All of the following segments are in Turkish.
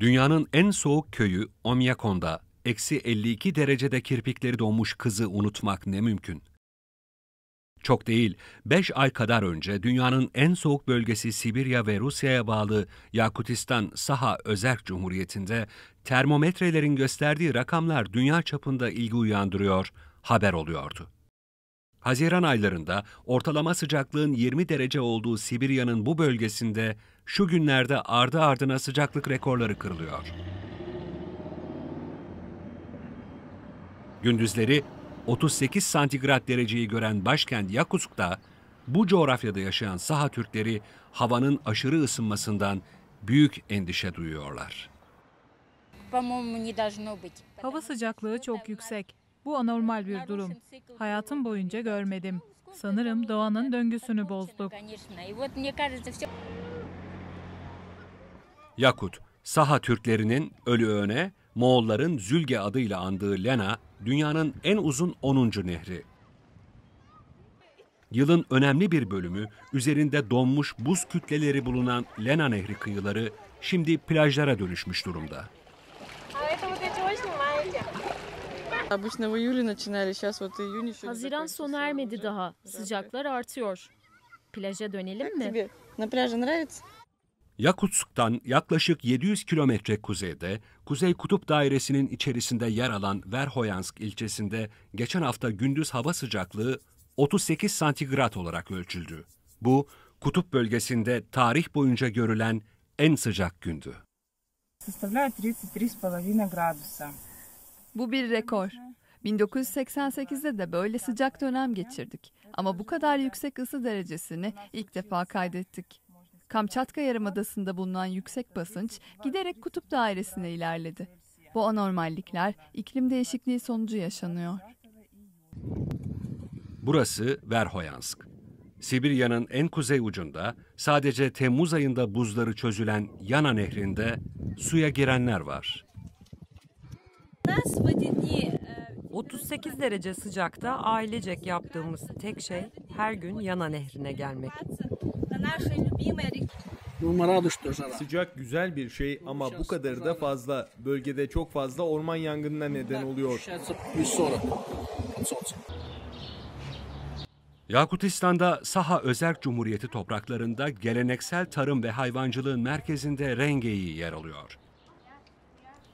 Dünyanın en soğuk köyü Omyakon'da eksi 52 derecede kirpikleri donmuş kızı unutmak ne mümkün? Çok değil, 5 ay kadar önce dünyanın en soğuk bölgesi Sibirya ve Rusya'ya bağlı Yakutistan Saha Özerk Cumhuriyeti'nde termometrelerin gösterdiği rakamlar dünya çapında ilgi uyandırıyor, haber oluyordu. Haziran aylarında ortalama sıcaklığın 20 derece olduğu Sibirya'nın bu bölgesinde şu günlerde ardı ardına sıcaklık rekorları kırılıyor. Gündüzleri 38 santigrat dereceyi gören başkent Yakutsk'ta bu coğrafyada yaşayan saha Türkleri havanın aşırı ısınmasından büyük endişe duyuyorlar. Hava sıcaklığı çok yüksek. Bu anormal bir durum. Hayatım boyunca görmedim. Sanırım doğanın döngüsünü bozduk. Yakut, Saha Türklerinin Ölü Öne, Moğolların Zülge adıyla andığı Lena, dünyanın en uzun 10. nehri. Yılın önemli bir bölümü üzerinde donmuş buz kütleleri bulunan Lena Nehri kıyıları şimdi plajlara dönüşmüş durumda. Haziran sona ermedi daha. Sıcaklar artıyor. Plaja dönelim mi? Yakutsk'tan yaklaşık 700 kilometre kuzeyde, Kuzey Kutup Dairesi'nin içerisinde yer alan Verhoyansk ilçesinde geçen hafta gündüz hava sıcaklığı 38 santigrat olarak ölçüldü. Bu, kutup bölgesinde tarih boyunca görülen en sıcak gündü. составляет 33,5 градуса. Bu bir rekor. 1988'de de böyle sıcak dönem geçirdik. Ama bu kadar yüksek ısı derecesini ilk defa kaydettik. Kamçatka Yarımadası'nda bulunan yüksek basınç giderek kutup dairesine ilerledi. Bu anormallikler iklim değişikliği sonucu yaşanıyor. Burası Verhoyansk. Sibirya'nın en kuzey ucunda sadece Temmuz ayında buzları çözülen Yana Nehri'nde suya girenler var. 38 e, derece sıcakta ailecek yaptığımız tek şey her gün Yana Nehri'ne gelmek. Sıcak güzel bir şey ama bu kadarı da fazla. Bölgede çok fazla orman yangınına neden oluyor. Şey Yakutistan'da Saha Özerk Cumhuriyeti topraklarında geleneksel tarım ve hayvancılığın merkezinde rengeyi yer alıyor.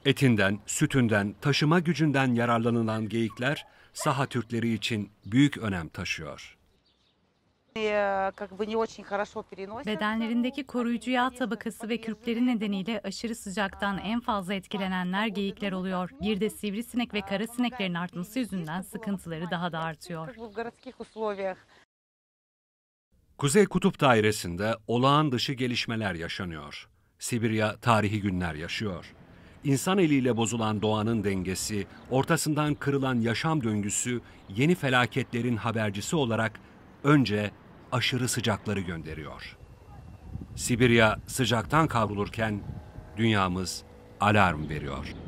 Etinden, sütünden, taşıma gücünden yararlanılan geyikler saha Türkleri için büyük önem taşıyor. Ee, Bedenlerindeki koruyucu yağ tabakası ve kürkleri nedeniyle aşırı sıcaktan en fazla etkilenenler geyikler oluyor. Bir de sivrisinek ve kara sineklerin artması yüzünden sıkıntıları daha da artıyor. Kuzey Kutup Dairesi'nde olağan dışı gelişmeler yaşanıyor. Sibirya tarihi günler yaşıyor. İnsan eliyle bozulan doğanın dengesi, ortasından kırılan yaşam döngüsü yeni felaketlerin habercisi olarak önce aşırı sıcakları gönderiyor. Sibirya sıcaktan kavrulurken dünyamız alarm veriyor.